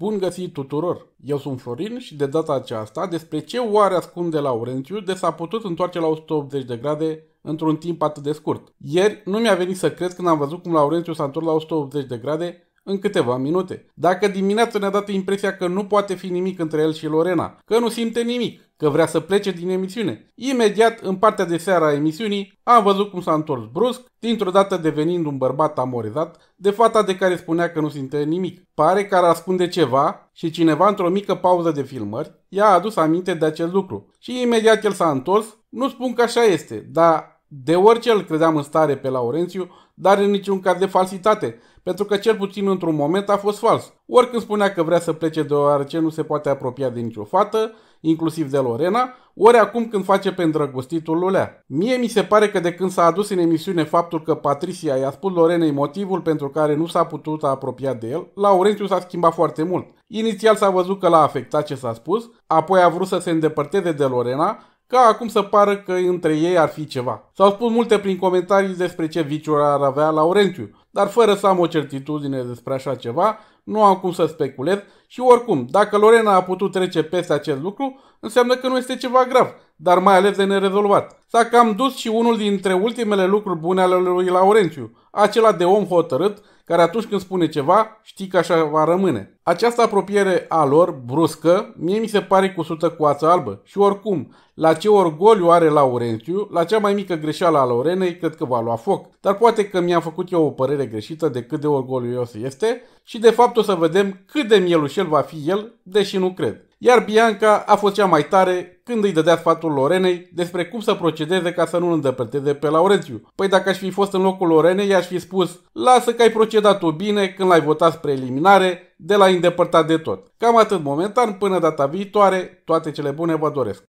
Bun găsit tuturor! Eu sunt Florin și de data aceasta despre ce oare ascunde Laurențiu de s-a putut întoarce la 180 de grade într-un timp atât de scurt. Ieri nu mi-a venit să cred când am văzut cum Laurențiu s-a întors la 180 de grade în câteva minute. Dacă dimineața ne-a dat impresia că nu poate fi nimic între el și Lorena, că nu simte nimic, că vrea să plece din emisiune. Imediat, în partea de seara a emisiunii, am văzut cum s-a întors brusc, dintr-o dată devenind un bărbat amorizat, de fata de care spunea că nu simte nimic. Pare că ar ascunde ceva și cineva, într-o mică pauză de filmări, i-a adus aminte de acest lucru. Și imediat el s-a întors, nu spun că așa este, dar de orice îl credeam în stare pe Laurențiu, dar în niciun caz de falsitate, pentru că cel puțin într-un moment a fost fals. Oricând spunea că vrea să plece deoarece nu se poate apropia de nicio fată, inclusiv de Lorena, ori acum când face pe îndrăgostitul Lulea. Mie mi se pare că de când s-a adus în emisiune faptul că Patricia i-a spus Lorenei motivul pentru care nu s-a putut apropia de el, Laurențiu s-a schimbat foarte mult. Inițial s-a văzut că l-a afectat ce s-a spus, apoi a vrut să se îndepărteze de Lorena, ca acum să pară că între ei ar fi ceva. S-au spus multe prin comentarii despre ce viciuri ar avea Laurentiu, dar fără să am o certitudine despre așa ceva, nu am cum să speculez și oricum, dacă Lorena a putut trece peste acest lucru, înseamnă că nu este ceva grav, dar mai ales de nerezolvat. S-a cam dus și unul dintre ultimele lucruri bune ale lui Laurentiu, acela de om hotărât, care atunci când spune ceva, știi că așa va rămâne. Această apropiere a lor, bruscă, mie mi se pare cu sută cu ață albă și oricum, la ce orgoliu are Laurentiu, la cea mai mică greșeala Lorenei, cred că va lua foc. Dar poate că mi-am făcut eu o părere greșită de cât de orgolios este și de fapt o să vedem cât de mielușel va fi el, deși nu cred. Iar Bianca a fost cea mai tare când îi dădea sfatul Lorenei despre cum să procedeze ca să nu-l îndepărteze pe Laurențiu. Păi dacă aș fi fost în locul Lorenei, i-aș fi spus Lasă că ai procedat tu bine când l-ai votat spre eliminare, de la îndepărtat de tot. Cam atât momentan, până data viitoare, toate cele bune vă doresc.